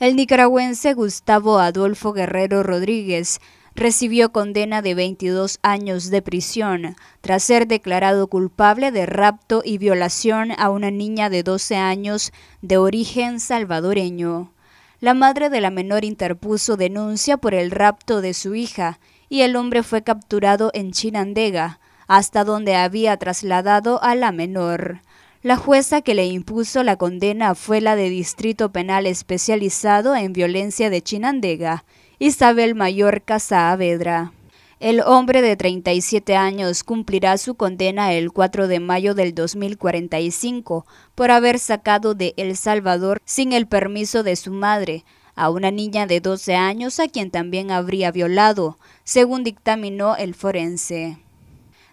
El nicaragüense Gustavo Adolfo Guerrero Rodríguez recibió condena de 22 años de prisión tras ser declarado culpable de rapto y violación a una niña de 12 años de origen salvadoreño. La madre de la menor interpuso denuncia por el rapto de su hija y el hombre fue capturado en Chinandega, hasta donde había trasladado a la menor. La jueza que le impuso la condena fue la de Distrito Penal Especializado en Violencia de Chinandega, Isabel Mallorca Saavedra. El hombre de 37 años cumplirá su condena el 4 de mayo del 2045 por haber sacado de El Salvador sin el permiso de su madre a una niña de 12 años a quien también habría violado, según dictaminó el forense.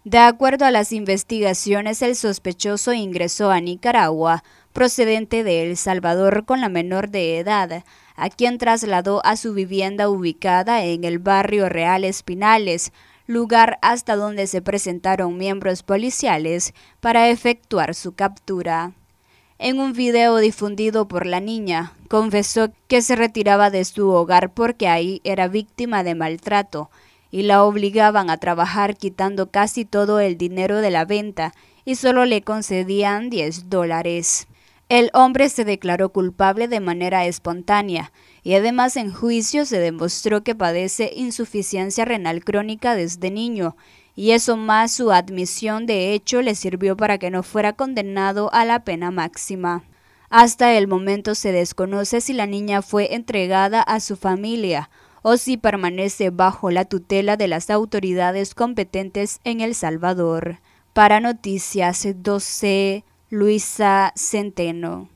De acuerdo a las investigaciones, el sospechoso ingresó a Nicaragua procedente de El Salvador con la menor de edad, a quien trasladó a su vivienda ubicada en el barrio Real Espinales, lugar hasta donde se presentaron miembros policiales para efectuar su captura. En un video difundido por la niña, confesó que se retiraba de su hogar porque ahí era víctima de maltrato y la obligaban a trabajar quitando casi todo el dinero de la venta y solo le concedían 10 dólares. El hombre se declaró culpable de manera espontánea y además en juicio se demostró que padece insuficiencia renal crónica desde niño y eso más su admisión de hecho le sirvió para que no fuera condenado a la pena máxima. Hasta el momento se desconoce si la niña fue entregada a su familia o si permanece bajo la tutela de las autoridades competentes en El Salvador. Para Noticias 12, Luisa Centeno.